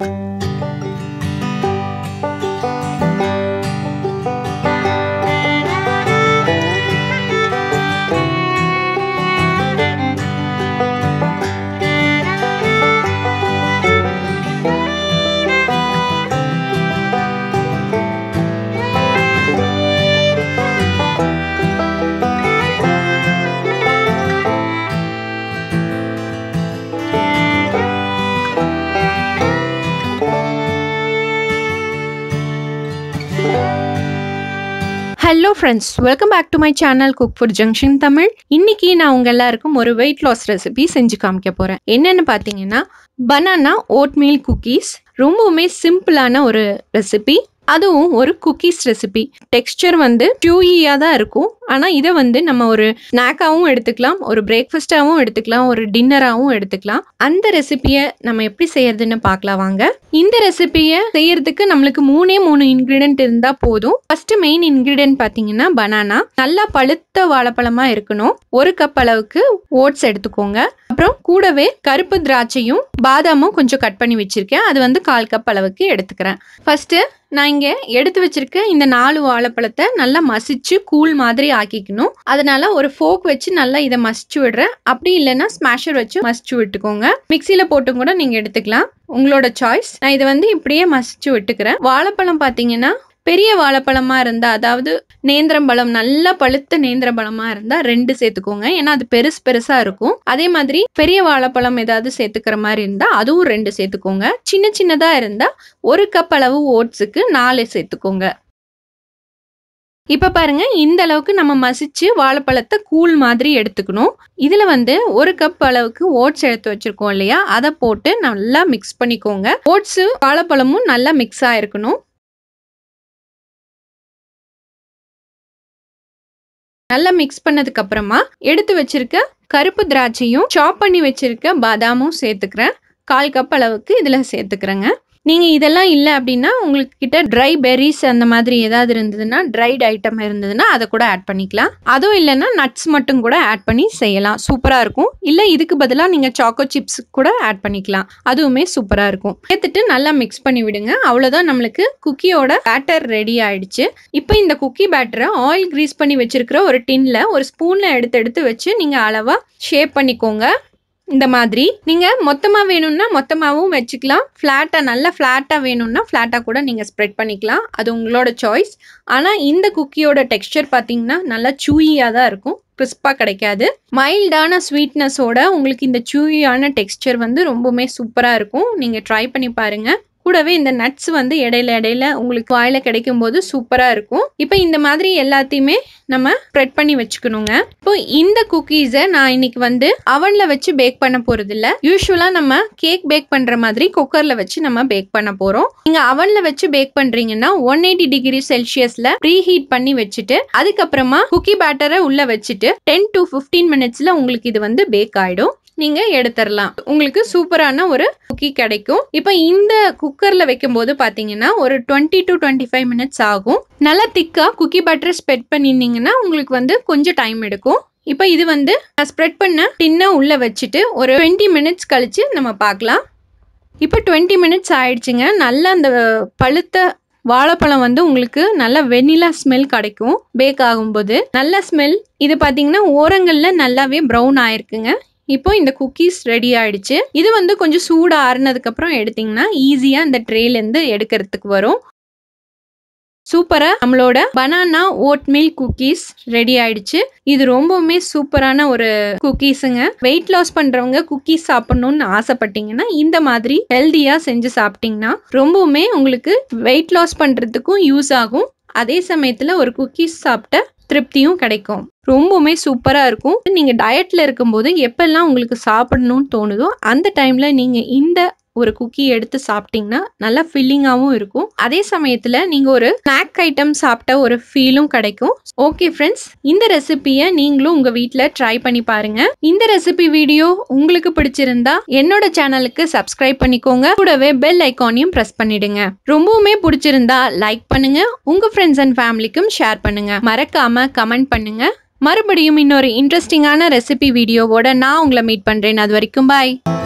you hello friends welcome back to my channel cook food junction Tamil இன்னைக்கு நான் உங்க எல்லாருக்கும் ஒரு வெயிட் லாஸ் ரெசிபி செஞ்சு காமிக்க போறேன் என்னன்னு பார்த்தீங்கன்னா பனானா ஓட்மீல் குக்கீஸ் ரொம்பவுமே சிம்பிளான ஒரு ரெசிபி அதுவும் ஒரு குக்கீஸ் ரெசிபி டெக்ஸ்டர் வந்து டியூயியாக தான் இருக்கும் ஆனால் இதை வந்து நம்ம ஒரு ஸ்நாக்காகவும் எடுத்துக்கலாம் ஒரு பிரேக்ஃபாஸ்ட்டாகவும் எடுத்துக்கலாம் ஒரு டின்னராகவும் எடுத்துக்கலாம் அந்த ரெசிபியை நம்ம எப்படி செய்யறதுன்னு பார்க்கலாம் வாங்க இந்த ரெசிபியை செய்யறதுக்கு நம்மளுக்கு மூணே மூணு இன்க்ரீடியன்ட் இருந்தால் போதும் ஃபர்ஸ்ட் மெயின் இன்க்ரீடியன்ட் பார்த்தீங்கன்னா பனானா நல்லா பழுத்த வாழைப்பழமாக இருக்கணும் ஒரு கப் அளவுக்கு ஓட்ஸ் எடுத்துக்கோங்க அப்புறம் கூடவே கருப்பு திராட்சையும் பாதாமும் கொஞ்சம் கட் பண்ணி வச்சிருக்கேன் அது வந்து கால் கப் அளவுக்கு எடுத்துக்கிறேன் ஃபஸ்ட்டு நான் இங்கே எடுத்து வச்சிருக்க இந்த நாலு வாழைப்பழத்தை நல்லா மசிச்சு கூழ் மாதிரி ஆக்கிக்கணும் அதனால ஒரு ஃபோக் வச்சு நல்லா இதை மசிச்சு விடுறேன் அப்படி இல்லைன்னா ஸ்மாஷர் வச்சு மசிச்சு விட்டுக்கோங்க மிக்சியில் போட்டும் கூட நீங்கள் எடுத்துக்கலாம் உங்களோட சாய்ஸ் நான் இதை வந்து இப்படியே மசிச்சு விட்டுக்கிறேன் வாழைப்பழம் பார்த்தீங்கன்னா பெரிய வாழைப்பழமாக இருந்தால் அதாவது நேந்திரம்பழம் நல்லா பழுத்த நேந்திரம்பழமாக இருந்தால் ரெண்டு சேர்த்துக்கோங்க ஏன்னா அது பெருசு பெருசாக இருக்கும் அதே மாதிரி பெரிய வாழைப்பழம் ஏதாவது சேர்த்துக்கிற மாதிரி இருந்தால் அதுவும் ரெண்டு சேர்த்துக்கோங்க சின்ன சின்னதாக இருந்தால் ஒரு கப் அளவு ஓட்ஸுக்கு நாலு சேர்த்துக்கோங்க இப்போ பாருங்க இந்த அளவுக்கு நம்ம மசிச்சு வாழைப்பழத்தை கூழ் மாதிரி எடுத்துக்கணும் இதில் வந்து ஒரு கப் அளவுக்கு ஓட்ஸ் எடுத்து வச்சுருக்கோம் இல்லையா அதை போட்டு நல்லா மிக்ஸ் பண்ணிக்கோங்க ஓட்ஸு வாழைப்பழமும் நல்லா மிக்ஸ் ஆயிருக்கணும் நல்லா மிக்ஸ் பண்ணதுக்கு அப்புறமா எடுத்து வச்சிருக்க கருப்பு திராட்சையும் சாப் பண்ணி வச்சிருக்க பாதாமும் சேர்த்துக்கிறேன் கால் கப் அளவுக்கு இதில் சேர்த்துக்கிறேங்க நீங்கள் இதெல்லாம் இல்லை அப்படின்னா உங்களுக்கு கிட்ட ட்ரை பெரிஸ் அந்த மாதிரி ஏதாவது இருந்ததுன்னா ட்ரைட் ஐட்டம் இருந்ததுன்னா அதை கூட ஆட் பண்ணிக்கலாம் அதுவும் இல்லைன்னா நட்ஸ் மட்டும் கூட ஆட் பண்ணி செய்யலாம் சூப்பராக இருக்கும் இல்லை இதுக்கு பதிலாக நீங்கள் சாக்கோ சிப்ஸ் கூட ஆட் பண்ணிக்கலாம் அதுவுமே சூப்பராக இருக்கும் சேர்த்துட்டு நல்லா மிக்ஸ் பண்ணி விடுங்க அவ்வளோதான் நம்மளுக்கு குக்கியோட பேட்டர் ரெடி ஆயிடுச்சு இப்போ இந்த குக்கி பேட்டரை ஆயில் கிரீஸ் பண்ணி வச்சிருக்கிற ஒரு டின்ல ஒரு ஸ்பூனில் எடுத்து எடுத்து வச்சு நீங்கள் அளவாக ஷேப் பண்ணிக்கோங்க இந்த மாதிரி நீங்கள் மொத்தமாக வேணும்னா மொத்தமாகவும் வச்சுக்கலாம் ஃப்ளாட்டாக நல்லா ஃப்ளாட்டாக வேணும்னா ஃப்ளாட்டாக கூட நீங்கள் ஸ்ப்ரெட் பண்ணிக்கலாம் அது உங்களோட சாய்ஸ் ஆனால் இந்த குக்கியோட டெக்ஸ்டர் பார்த்தீங்கன்னா நல்லா சூயியா தான் இருக்கும் கிறிஸ்பாக கிடைக்காது மைல்டான ஸ்வீட்னஸோட உங்களுக்கு இந்த சூயியான டெக்ஸ்டர் வந்து ரொம்பவுமே சூப்பராக இருக்கும் நீங்கள் ட்ரை பண்ணி பாருங்கள் கூடவே இந்த நட்ஸ் வந்து இடையில இடையில உங்களுக்கு வாயில கிடைக்கும் போது சூப்பராக இருக்கும் இப்போ இந்த மாதிரி எல்லாத்தையுமே நம்ம ஸ்ப்ரெட் பண்ணி வச்சுக்கணுங்க இப்போ இந்த குக்கீஸை நான் இன்னைக்கு வந்து அவனில் வச்சு பேக் பண்ண போறது இல்ல யூஸ்வலா நம்ம கேக் பேக் பண்ணுற மாதிரி குக்கரில் வச்சு நம்ம பேக் பண்ண போகிறோம் நீங்கள் அவனில் வச்சு பேக் பண்ணுறீங்கன்னா ஒன் எயிட்டி டிகிரி செல்சியஸ்ல ப்ரீ ஹீட் பண்ணி வச்சுட்டு அதுக்கப்புறமா குக்கி பேட்டரை உள்ளே வச்சுட்டு டென் டு ஃபிஃப்டீன் மினிட்ஸில் உங்களுக்கு இது வந்து பேக் ஆகிடும் நீங்கள் எடுத்துடலாம் உங்களுக்கு சூப்பரான ஒரு குக்கி கிடைக்கும் இப்போ இந்த குக்கரில் போது பார்த்தீங்கன்னா ஒரு twenty to twenty five minutes ஆகும் நல்லா திக்காக குக்கி பட்டர் ஸ்ப்ரெட் பண்ணிருந்தீங்கன்னா உங்களுக்கு வந்து கொஞ்சம் டைம் எடுக்கும் இப்போ இது வந்து நான் ஸ்ப்ரெட் பண்ண டின்னை உள்ளே வச்சுட்டு ஒரு டுவெண்ட்டி மினிட்ஸ் கழித்து நம்ம பார்க்கலாம் இப்போ டுவெண்ட்டி மினிட்ஸ் ஆயிடுச்சுங்க நல்லா அந்த பழுத்த வாழைப்பழம் வந்து உங்களுக்கு நல்ல வெண்ணிலா ஸ்மெல் கிடைக்கும் பேக் ஆகும்போது நல்ல ஸ்மெல் இது பார்த்தீங்கன்னா ஓரங்களில் நல்லாவே ப்ரௌன் ஆயிருக்குங்க இப்போ இந்த குக்கீஸ் ரெடி ஆயிடுச்சு இது வந்து கொஞ்சம் சூடு ஆறுனதுக்கப்புறம் எடுத்திங்கன்னா ஈஸியாக இந்த ட்ரேலேருந்து எடுக்கிறதுக்கு வரும் சூப்பராக நம்மளோட பனானா ஓட்மில் குக்கீஸ் ரெடி ஆயிடுச்சு இது ரொம்பவுமே சூப்பரான ஒரு குக்கீஸுங்க வெயிட் லாஸ் பண்ணுறவங்க குக்கீஸ் சாப்பிட்ணுன்னு ஆசைப்பட்டீங்கன்னா இந்த மாதிரி ஹெல்த்தியாக செஞ்சு சாப்பிட்டிங்கன்னா ரொம்பவுமே உங்களுக்கு வெயிட் லாஸ் பண்ணுறதுக்கும் யூஸ் ஆகும் அதே சமயத்தில் ஒரு குக்கீஸ் சாப்பிட்ட திருப்தியும் கிடைக்கும் ரொம்பவுமே சூப்பராக இருக்கும் நீங்கள் டயட்டில் இருக்கும்போது எப்போல்லாம் உங்களுக்கு சாப்பிடணும்னு தோணுதோ அந்த டைமில் நீங்கள் இந்த ஒரு குக்கி எடுத்து சாப்பிட்டிங்கன்னா நல்லா ஃபில்லிங்காகவும் இருக்கும் அதே சமயத்தில் நீங்கள் ஒரு ஸ்நாக் ஐட்டம் சாப்பிட்ட ஒரு ஃபீலும் கிடைக்கும் ஓகே ஃப்ரெண்ட்ஸ் இந்த ரெசிபியை நீங்களும் உங்கள் வீட்டில் ட்ரை பண்ணி பாருங்கள் இந்த ரெசிபி வீடியோ உங்களுக்கு பிடிச்சிருந்தா என்னோட சேனலுக்கு சப்ஸ்கிரைப் பண்ணிக்கோங்க கூடவே பெல் ஐக்கானையும் ப்ரெஸ் பண்ணிடுங்க ரொம்பவுமே பிடிச்சிருந்தா லைக் பண்ணுங்க உங்கள் ஃப்ரெண்ட்ஸ் அண்ட் ஃபேமிலிக்கும் ஷேர் பண்ணுங்க மறக்காம கமெண்ட் பண்ணுங்க மறுபடியும் இன்னொரு இன்ட்ரெஸ்டிங்கான ரெசிபி வீடியோவோட நான் உங்களை மீட் பண்ணுறேன் அது வரைக்கும் பாய்